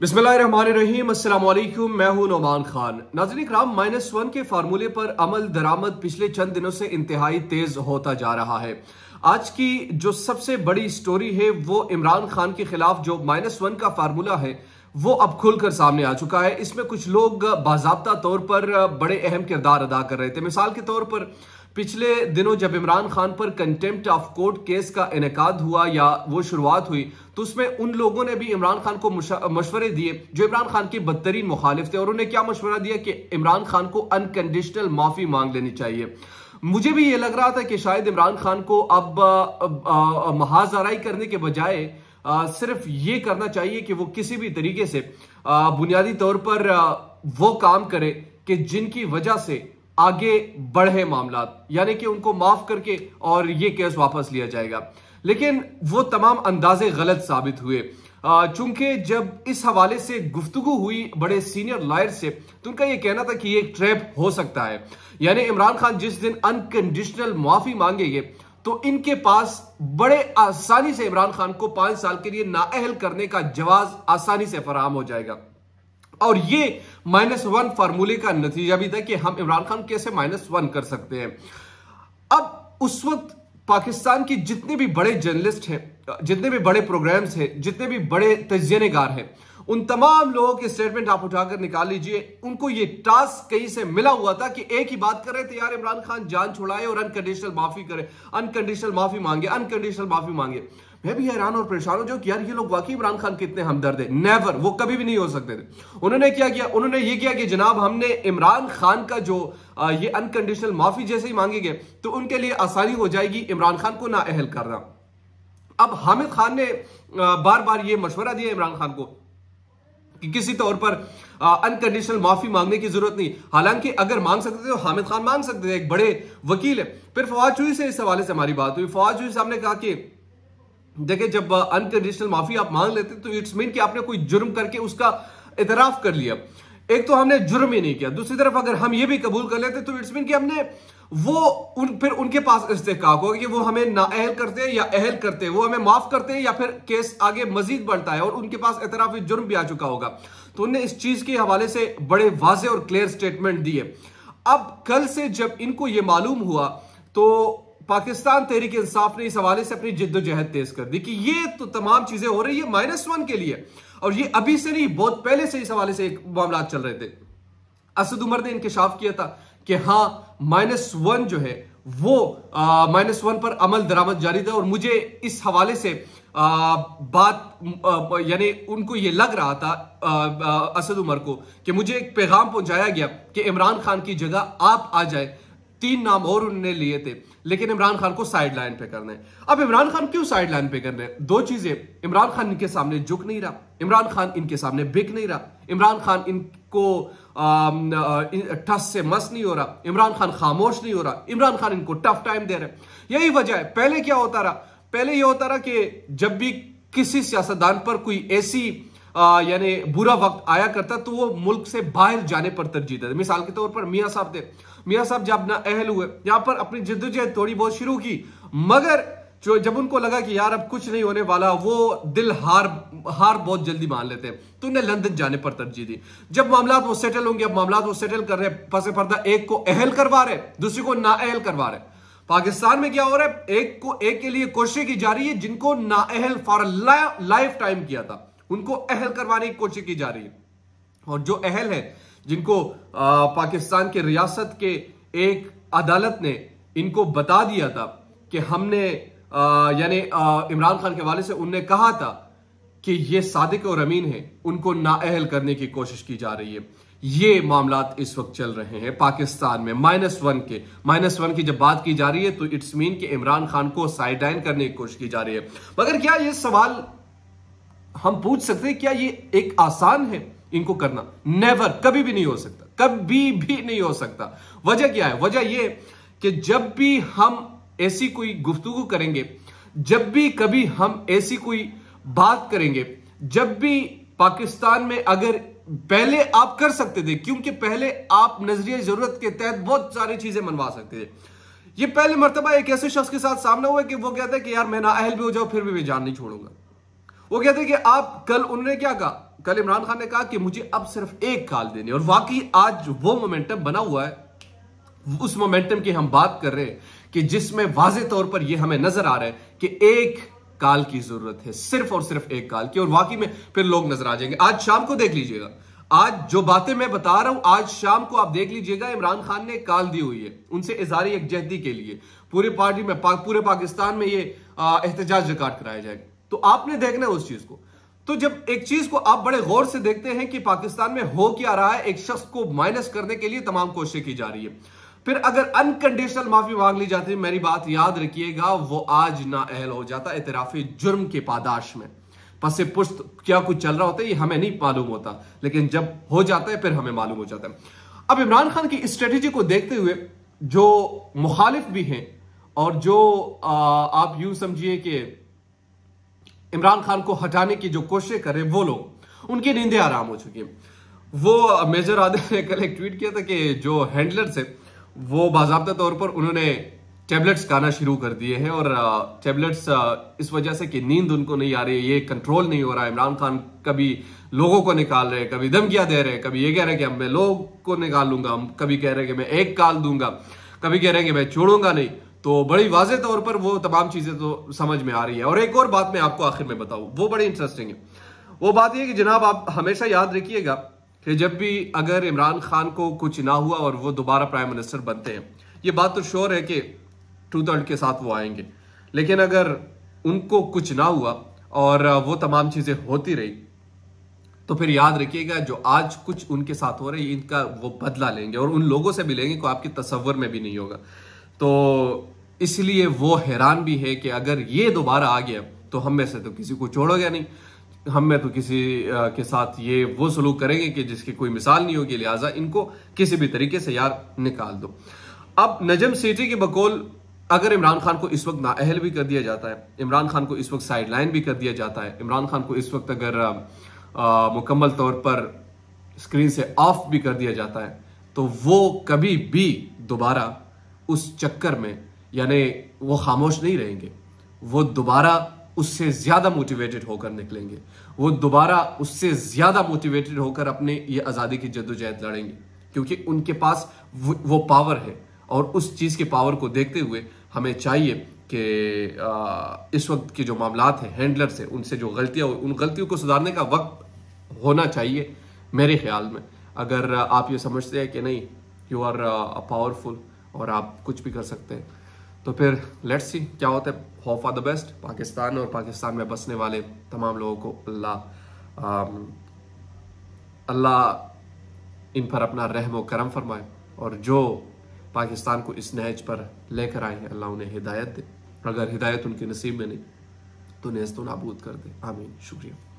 बिस्मिल्लाम असलम मैं हूं नोमान खान नाजन कराम माइनस वन के फार्मूले पर अमल दरामद पिछले चंद दिनों से इंतहाई तेज होता जा रहा है आज की जो सबसे बड़ी स्टोरी है वो इमरान खान के खिलाफ जो माइनस वन का फार्मूला है वो अब खुलकर सामने आ चुका है इसमें कुछ लोग बाजाबता तौर पर बड़े अहम किरदार अदा कर रहे थे मिसाल के तौर पर पिछले दिनों जब इमरान खान पर कंटेम्प्ट ऑफ कोर्ट केस का इनका हुआ या वो शुरुआत हुई तो उसमें उन लोगों ने भी इमरान खान को मशवरे दिए जो इमरान खान के बदतरीन मुखालिफ थे और उन्हें क्या मशवरा दिया कि इमरान खान को अनकंडीशनल माफी मांग लेनी चाहिए मुझे भी ये लग रहा था कि शायद इमरान खान को अब महाजाराई करने के बजाय सिर्फ ये करना चाहिए कि वो किसी भी तरीके से बुनियादी तौर पर वो काम करे कि जिनकी वजह से आगे बढ़े मामला यानी कि उनको माफ करके और ये केस वापस लिया जाएगा लेकिन वो तमाम अंदाजे गलत साबित हुए चूंकि जब इस हवाले से गुफ्तु हुई बड़े सीनियर लॉयर से तो उनका यह कहना था कि ये ट्रैप हो सकता है यानी इमरान खान जिस दिन अनकंडीशनल मुआफ़ी मांगेंगे तो इनके पास बड़े आसानी से इमरान खान को पांच साल के लिए नाअहल करने का जवाब आसानी से फराहम हो जाएगा और ये माइनस वन फार्मूले का नतीजा भी था कि हम इमरान खान कैसे माइनस वन कर सकते हैं अब उस वक्त पाकिस्तान की जितने भी बड़े जर्नलिस्ट हैं जितने भी बड़े प्रोग्राम्स हैं जितने भी बड़े गार हैं उन तमाम लोगों के स्टेटमेंट आप उठाकर निकाल लीजिए उनको ये टास्क कहीं से मिला हुआ था कि एक ही बात कर रहे थे यार इमरान खान जान छुड़ाए और अनकंडीशनल माफी करे अनकंडीशनल माफी मांगे अनकंडीशनल माफी मांगे मैं भी हैरान और परेशान हो जो कि यार ये लोग वाकई इमरान खान के इतने हमदर्द है नेवर वो कभी भी नहीं हो सकते थे उन्होंने क्या किया उन्होंने ये किया कि जनाब हमने इमरान खान का जो ये अनकंडीशनल माफी जैसे ही मांगेंगे तो उनके लिए आसानी हो जाएगी इमरान खान को ना अहल करना अब हामिद खान ने बार बार ये मशवरा दिया इमरान खान को कि किसी तौर पर अनकंडीशनल माफी मांगने की जरूरत नहीं हालांकि अगर मांग सकते थे तो हामिद खान मांग सकते थे एक बड़े वकील है फिर फवाद चुई से इस हवाले से हमारी बात हुई फवाद चूरी साहब ने कहा कि देखिए जब अनकंडीशनल माफी आप मांग लेते तो इट्स मीन कि आपने कोई जुर्म करके उसका इतराफ कर लिया एक तो हमने जुर्म ही नहीं किया दूसरी तरफ अगर हम ये भी कबूल कर लेते तो इट्स मीन कि हमने वो उन फिर उनके पास इस्तेकाक होगा कि वो हमें ना अहल करते हैं या अहल करते हैं वो हमें माफ करते हैं या फिर केस आगे मजीद बढ़ता है और उनके पास एतराफी जुर्म भी आ चुका होगा तो उनने इस चीज के हवाले से बड़े वाजे और क्लियर स्टेटमेंट दिए अब कल से जब इनको ये मालूम हुआ तो पाकिस्तान तहरीक इंसाफ ने इस हवाले से अपनी जिद्दोजहद तेज कर दी कि ये तो तमाम चीजें हो रही है माइनस वन के लिए और ये अभी से नहीं बहुत पहले से इस हवाले से एक मामला चल रहे थे असद उमर ने इंकशाफ किया था कि हाँ माइनस वन जो है वो माइनस वन पर अमल दरामद जारी था और मुझे इस हवाले से आ, बात यानी उनको ये लग रहा था आ, आ, असद उमर को कि मुझे एक पैगाम पहुंचाया गया कि इमरान खान की जगह आप आ जाए तीन नाम और उनने लिए थे लेकिन इमरान खान को साइड लाइन पे करना अब इमरान खान क्यों साइड लाइन पे करना है दो चीजें इमरान खान इनके सामने झुक नहीं रहा इमरान खान इनके सामने बिक नहीं रहा इमरान खान इनको ठस से मस नहीं हो रहा इमरान खान खामोश नहीं हो रहा इमरान खान इनको टफ टाइम दे रहे यही वजह है पहले क्या होता रहा पहले यह होता रहा कि जब भी किसी सियासतदान पर कोई ऐसी यानी बुरा वक्त आया करता तो वो मुल्क से बाहर जाने पर तरजीह देते मिसाल के तौर पर मियाँ साहब थे मियाँ साहब जब ना अहल हुए यहाँ पर अपनी जिद्दोजहद थोड़ी बहुत शुरू की मगर जो जब उनको लगा कि यार अब कुछ नहीं होने वाला वो दिल हार हार बहुत जल्दी मान लेते हैं तो उन्हें लंदन जाने पर तरजीह दी जब मामला वो सेटल होंगे अब मामला वो सेटल कर रहे पसे पर्दा एक को अहल करवा रहे दूसरे को ना अहल करवा रहे पाकिस्तान में क्या हो रहा है एक को एक के लिए कोशिश की जा रही है जिनको ना अहल फॉर लाइफ टाइम किया था उनको अहल करवाने की कोशिश की जा रही है और जो अहल है जिनको पाकिस्तान के रियासत के एक अदालत ने इनको बता दिया था कि हमने यानी इमरान खान के वाले से उनने कहा था कि ये सादिक और अमीन है उनको नाअहल करने की कोशिश की जा रही है ये मामला इस वक्त चल रहे हैं पाकिस्तान में माइनस वन के माइनस वन की जब बात की जा रही है तो इट्स मीन कि इमरान खान को साइडाइन करने की कोशिश की जा रही है मगर क्या ये सवाल हम पूछ सकते हैं क्या ये एक आसान है इनको करना नेवर कभी भी नहीं हो सकता कभी भी नहीं हो सकता वजह क्या है वजह ये कि जब भी हम ऐसी कोई गुफ्तगु करेंगे जब भी कभी हम ऐसी कोई बात करेंगे जब भी पाकिस्तान में अगर पहले आप कर सकते थे क्योंकि पहले आप नजरिया जरूरत के तहत बहुत सारी चीजें मनवा सकते थे ये पहले मरतबा एक ऐसे शख्स के साथ सामना हुआ कि वो कहता है कि यार मैं ना अहल भी हो जाओ फिर भी मैं जान नहीं छोड़ूंगा वो कहते हैं कि आप कल उन्होंने क्या कहा कल इमरान खान ने कहा कि मुझे अब सिर्फ एक काल देने और वाकई आज वो मोमेंटम बना हुआ है उस मोमेंटम की हम बात कर रहे हैं कि जिसमें वाज तौर पर यह हमें नजर आ रहा है कि एक काल की जरूरत है सिर्फ और सिर्फ एक काल की और वाकई में फिर लोग नजर आ जाएंगे आज शाम को देख लीजिएगा आज जो बातें मैं बता रहा हूं आज शाम को आप देख लीजिएगा इमरान खान ने काल दी हुई है उनसे इजारी एकजहदी के लिए पूरी पार्टी में पा, पूरे पाकिस्तान में ये एहतजाज रिकॉर्ड कराया जाएगा तो आपने देखना है उस चीज को तो जब एक चीज को आप बड़े गौर से देखते हैं कि पाकिस्तान में हो क्या रहा है एक शख्स को माइनस करने के लिए तमाम कोशिश की जा रही है फिर अगर अनकंडीशनल माफी मांग ली जाती है मेरी बात याद रखिएगा वो आज ना अहल हो जाता इतराफी जुर्म के पादाश में पस पुश्त क्या कुछ चल रहा होता है ये हमें नहीं मालूम होता लेकिन जब हो जाता है फिर हमें मालूम हो जाता है अब इमरान खान की स्ट्रेटेजी को देखते हुए जो मुखालिफ भी हैं और जो आ, आप यूं समझिए कि इमरान खान को हटाने की जो कोशिश कर रहे वो लोग उनकी नींदें आराम हो चुकी हैं वो मेजर आदिल ने कल एक ट्वीट किया था कि जो हैंडलर्स है वो बाबा तौर पर उन्होंने टैबलेट्स खाना शुरू कर दिए हैं और टैबलेट्स इस वजह से कि नींद उनको नहीं आ रही है ये कंट्रोल नहीं हो रहा है इमरान खान कभी लोगों को निकाल रहे हैं कभी धमकियां दे रहे हैं कभी ये कह रहे हैं कि हम मैं लोग को निकाल लूंगा हम कभी कह रहे हैं कि मैं एक काल दूंगा कभी कह रहे हैं कि मैं छोड़ूंगा नहीं तो बड़ी वाजह तौर पर वो तमाम चीज़ें तो समझ में आ रही है और एक और बात मैं आपको आखिर में बताऊँ वो बड़ी इंटरेस्टिंग है वो बात यह कि जनाब आप हमेशा याद रखिएगा कि जब भी अगर इमरान खान को कुछ ना हुआ और वो दोबारा प्राइम मिनिस्टर बनते हैं ये बात तो श्योर है कि टू थर्ड के साथ वो आएंगे लेकिन अगर उनको कुछ ना हुआ और वो तमाम चीज़ें होती रही तो फिर याद रखिएगा जो आज कुछ उनके साथ हो रही है इनका वो बदला लेंगे और उन लोगों से भी लेंगे को आपके तस्वर में भी नहीं होगा तो इसलिए वो हैरान भी है कि अगर ये दोबारा आ गया तो हम में से तो किसी को छोड़ोगे नहीं हम में तो किसी के साथ ये वो सलूक करेंगे कि जिसकी कोई मिसाल नहीं होगी लिहाजा इनको किसी भी तरीके से यार निकाल दो अब नजम सेठी के बकौल अगर इमरान खान को इस वक्त नाअहल भी कर दिया जाता है इमरान खान को इस वक्त साइडलाइन भी कर दिया जाता है इमरान खान को इस वक्त अगर मुकम्मल तौर पर स्क्रीन से ऑफ भी कर दिया जाता है तो वो कभी भी दोबारा उस चक्कर में यानी वो खामोश नहीं रहेंगे वो दोबारा उससे ज़्यादा मोटिवेटेड होकर निकलेंगे वो दोबारा उससे ज़्यादा मोटिवेटेड होकर अपने ये आज़ादी की जद्दोजहद लड़ेंगे क्योंकि उनके पास वो, पावर है और उस चीज़ के पावर को देखते हुए हमें चाहिए कि इस वक्त के जो मामला हैं हैंडलर्स हैं उनसे जो गलतियाँ उन गलतियों को सुधारने का वक्त होना चाहिए मेरे ख्याल में अगर आप ये समझते हैं कि नहीं यू आर पावरफुल और आप कुछ भी कर सकते हैं तो फिर लेट्स सी क्या होता है hope for the best Pakistan और पाकिस्तान में बसने वाले तमाम लोगों को अल्लाह um, अल्लाह इन पर अपना रहम व करम फरमाए और जो पाकिस्तान को इस नहज पर लेकर आए हैं अल्लाह उन्हें हिदायत दे अगर हिदायत उनके नसीब में नहीं तो नेस्तो नाबूद कर दे आमीन शुक्रिया